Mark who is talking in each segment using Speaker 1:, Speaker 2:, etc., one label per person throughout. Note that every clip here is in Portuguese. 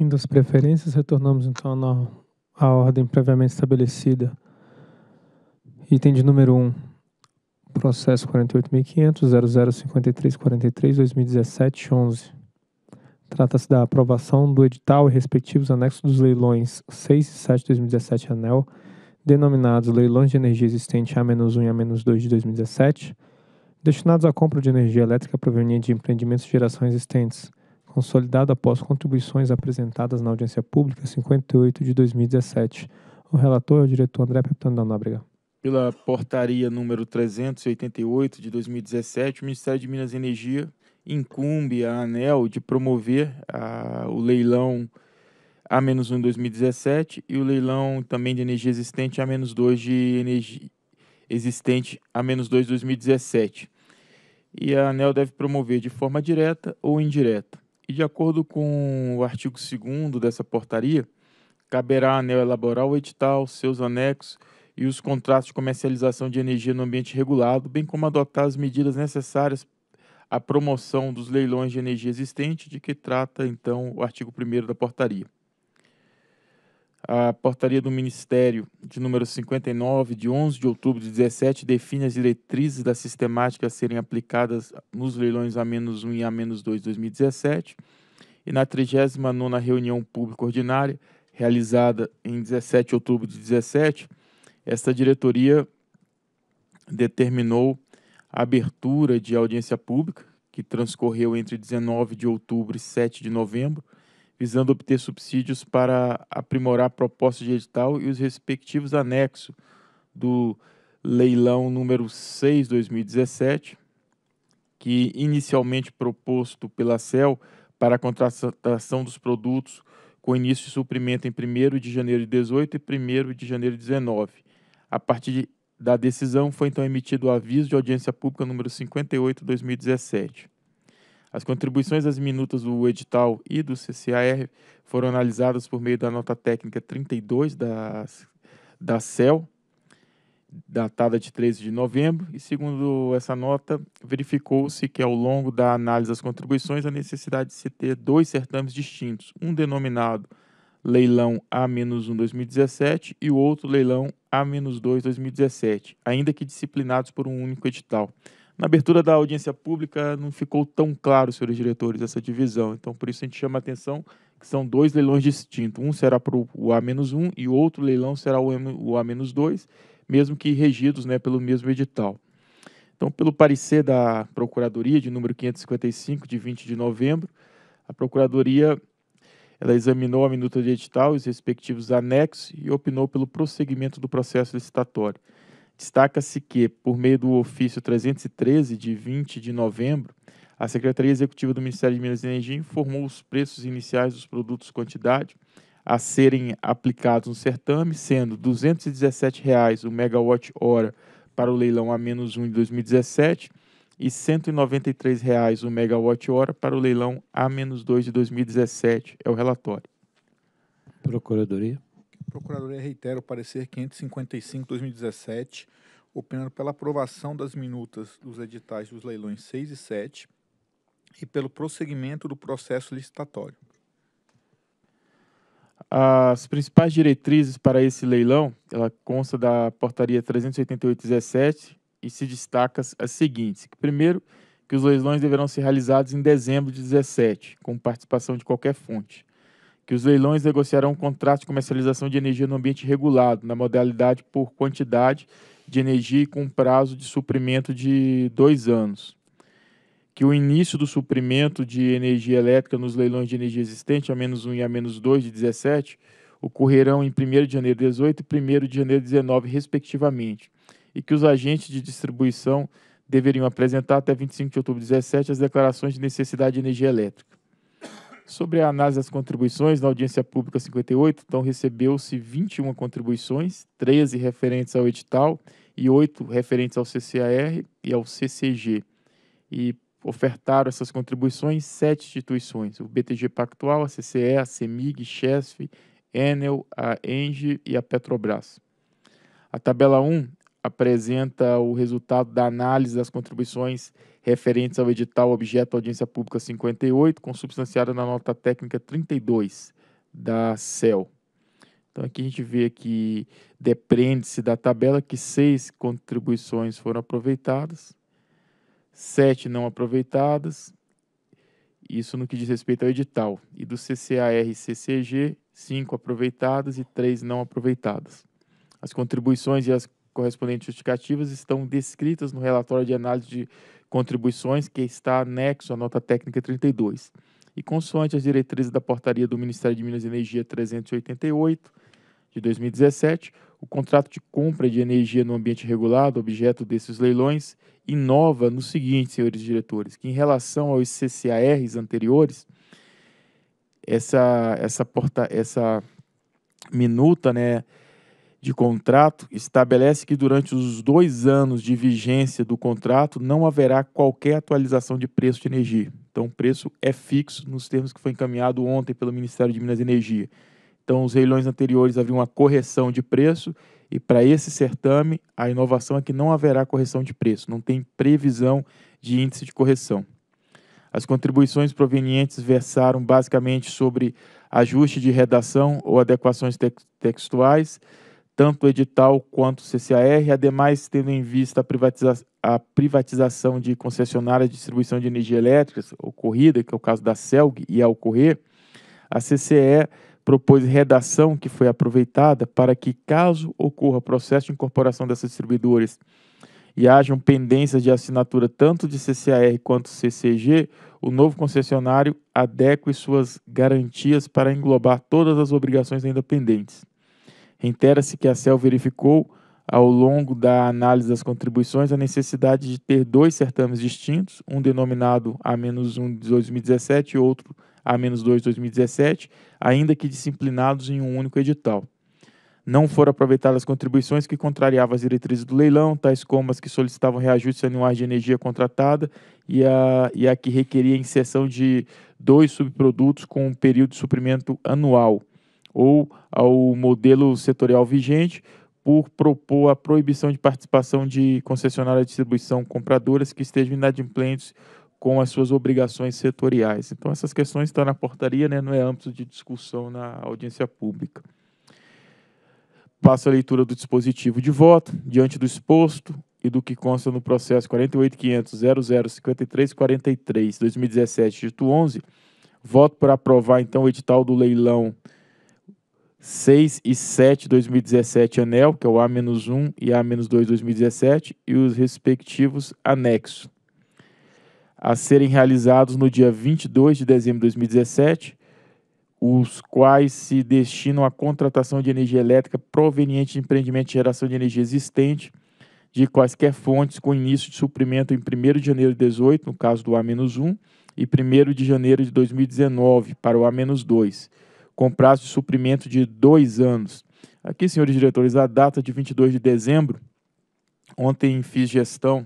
Speaker 1: fim das preferências, retornamos então à, ordem previamente estabelecida. Item de número 1, processo 48.500.0053.43.2017.11. Trata-se da aprovação do edital e respectivos anexos dos leilões 6 e 7 de 2017 ANEL, denominados Leilões de Energia Existente A-1 e A-2 de 2017, destinados à compra de energia elétrica proveniente de empreendimentos de geração existentes, consolidado após contribuições apresentadas na audiência pública 58 de 2017. O relator é o diretor André Pepitano da Nóbrega.
Speaker 2: Pela portaria número 388 de 2017, o Ministério de Minas e Energia incumbe à ANEL de promover a, o leilão A-1 em 2017 e o leilão também de energia existente A-2 de energia existente A-2 2017. E a ANEL deve promover de forma direta ou indireta e de acordo com o artigo 2 dessa portaria, caberá à ANEL elaborar o edital, seus anexos e os contratos de comercialização de energia no ambiente regulado, bem como adotar as medidas necessárias à promoção dos leilões de energia existente, de que trata então o artigo 1 da portaria. A portaria do Ministério de número 59, de 11 de outubro de 17, define as diretrizes da sistemática a serem aplicadas nos leilões A-1 e A-2 2017. E na 39 reunião pública ordinária, realizada em 17 de outubro de 17, esta diretoria determinou a abertura de audiência pública, que transcorreu entre 19 de outubro e 7 de novembro, visando obter subsídios para aprimorar a proposta de edital e os respectivos anexos do leilão número 6 2017, que inicialmente proposto pela CEL para a contratação dos produtos com início de suprimento em 1 de janeiro de 18 e 1 de janeiro de 19. A partir da decisão foi então emitido o aviso de audiência pública número 58/2017. As contribuições das minutas do edital e do CCAR foram analisadas por meio da nota técnica 32 da, da CEL, datada de 13 de novembro, e segundo essa nota, verificou-se que ao longo da análise das contribuições a necessidade de se ter dois certames distintos, um denominado leilão A-1 2017 e o outro leilão A-2 2017, ainda que disciplinados por um único edital na abertura da audiência pública não ficou tão claro, senhores diretores, essa divisão. Então, por isso a gente chama a atenção que são dois leilões distintos. Um será para o A-1 e o outro leilão será o A-2, mesmo que regidos né, pelo mesmo edital. Então, pelo parecer da Procuradoria de número 555, de 20 de novembro, a Procuradoria ela examinou a minuta de edital e os respectivos anexos e opinou pelo prosseguimento do processo licitatório. Destaca-se que, por meio do ofício 313, de 20 de novembro, a Secretaria Executiva do Ministério de Minas e Energia informou os preços iniciais dos produtos quantidade a serem aplicados no certame, sendo R$ 217,00 o megawatt-hora para o leilão a 1 de 2017 e R$ 193,00 o megawatt-hora para o leilão a 2 de 2017, é o relatório. Procuradoria. Procuradoria reitera o parecer 555-2017, opinando pela aprovação das minutas dos editais dos leilões 6 e 7 e pelo prosseguimento do processo licitatório. As principais diretrizes para esse leilão, ela consta da portaria 388-17 e se destaca as seguintes. Primeiro, que os leilões deverão ser realizados em dezembro de 17, com participação de qualquer fonte que os leilões negociarão um contratos de comercialização de energia no ambiente regulado, na modalidade por quantidade de energia e com prazo de suprimento de dois anos. Que o início do suprimento de energia elétrica nos leilões de energia existente, a menos 1 e a menos 2 de 17, ocorrerão em 1 de janeiro de 18 e 1 de janeiro de 19, respectivamente, e que os agentes de distribuição deveriam apresentar até 25 de outubro de 17 as declarações de necessidade de energia elétrica. Sobre a análise das contribuições, na audiência pública 58, então recebeu-se 21 contribuições, 13 referentes ao edital e 8 referentes ao CCAR e ao CCG. E ofertaram essas contribuições sete instituições, o BTG Pactual, a CCE, a CEMIG, Chesf, Enel, a Enge e a Petrobras. A tabela 1 apresenta o resultado da análise das contribuições referentes ao edital objeto audiência pública 58, consubstanciada na nota técnica 32 da CEL. Então aqui a gente vê que depende-se da tabela que seis contribuições foram aproveitadas, sete não aproveitadas, isso no que diz respeito ao edital, e do CCAR-CCG, cinco aproveitadas e três não aproveitadas. As contribuições e as correspondentes justificativas estão descritas no relatório de análise de contribuições que está anexo à nota técnica 32. E consoante as diretrizes da portaria do Ministério de Minas e Energia 388 de 2017, o contrato de compra de energia no ambiente regulado, objeto desses leilões, inova no seguinte, senhores diretores, que em relação aos CCARs anteriores, essa essa porta essa minuta, né, de contrato estabelece que durante os dois anos de vigência do contrato não haverá qualquer atualização de preço de energia. Então, o preço é fixo nos termos que foi encaminhado ontem pelo Ministério de Minas e Energia. Então, os leilões anteriores havia uma correção de preço e para esse certame a inovação é que não haverá correção de preço, não tem previsão de índice de correção. As contribuições provenientes versaram basicamente sobre ajuste de redação ou adequações textuais, tanto o edital quanto o CCAR, ademais tendo em vista a, privatiza a privatização de concessionárias de distribuição de energia elétrica ocorrida, que é o caso da CELG e a ocorrer, a CCE propôs redação que foi aproveitada para que, caso ocorra processo de incorporação dessas distribuidoras e hajam pendências de assinatura tanto de CCAR quanto CCG, o novo concessionário adeque suas garantias para englobar todas as obrigações ainda pendentes. Reitera-se que a CEL verificou, ao longo da análise das contribuições, a necessidade de ter dois certames distintos, um denominado A-1 de 2017 e outro A-2 de 2017, ainda que disciplinados em um único edital. Não foram aproveitadas contribuições que contrariavam as diretrizes do leilão, tais como as que solicitavam reajustes anuais de energia contratada e a, e a que requeria inserção de dois subprodutos com um período de suprimento anual ou ao modelo setorial vigente por propor a proibição de participação de concessionárias de distribuição compradoras que estejam inadimplentes com as suas obrigações setoriais. Então, essas questões estão na portaria, né, não é âmbito de discussão na audiência pública. Passo a leitura do dispositivo de voto. Diante do exposto, e do que consta no processo 48.500.005343.2017, 2017 dito 11, voto por aprovar então o edital do leilão 6 e 7 2017 anel, que é o A-1 e A-2 2017, e os respectivos anexos, a serem realizados no dia 22 de dezembro de 2017, os quais se destinam à contratação de energia elétrica proveniente de empreendimento de geração de energia existente de quaisquer fontes com início de suprimento em 1 de janeiro de 2018, no caso do A-1, e 1 de janeiro de 2019 para o A-2 com prazo de suprimento de dois anos. Aqui, senhores diretores, a data de 22 de dezembro, ontem fiz gestão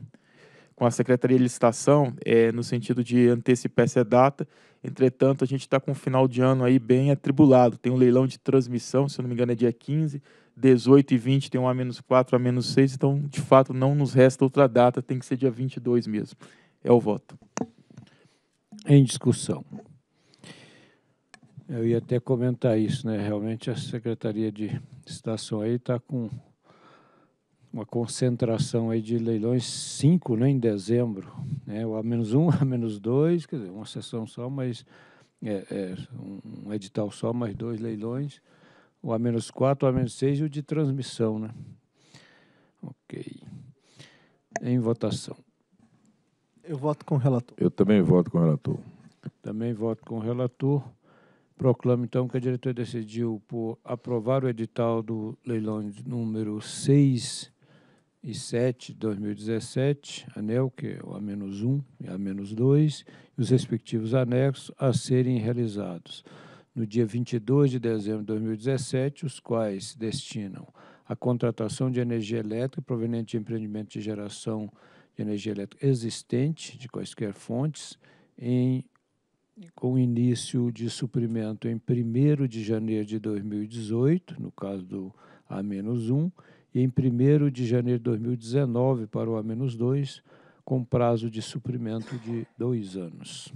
Speaker 2: com a Secretaria de Licitação, é, no sentido de antecipar essa data. Entretanto, a gente está com o final de ano aí bem atribulado. Tem um leilão de transmissão, se eu não me engano, é dia 15, 18 e 20 tem um A-4, A-6, então, de fato, não nos resta outra data, tem que ser dia 22 mesmo. É o voto.
Speaker 1: Em discussão. Eu ia até comentar isso, né? Realmente a Secretaria de Estação aí está com uma concentração aí de leilões, cinco né, em dezembro. Né? O A-1, A-2, quer dizer, uma sessão só, mas é, é, um edital só, mais dois leilões. O A-4, o A-6 e o de transmissão, né? Ok. Em votação. Eu voto com o relator. Eu também voto com o relator. Também voto com o relator. Proclamo, então, que a diretoria decidiu por aprovar o edital do leilão número 6 e 7 de 2017, anel, que é o A-1 e A-2, e os respectivos anexos a serem realizados no dia 22 de dezembro de 2017, os quais destinam a contratação de energia elétrica proveniente de empreendimento de geração de energia elétrica existente, de quaisquer fontes, em com início de suprimento em 1 de janeiro de 2018, no caso do A-1, e em 1 de janeiro de 2019 para o A-2, com prazo de suprimento de dois anos.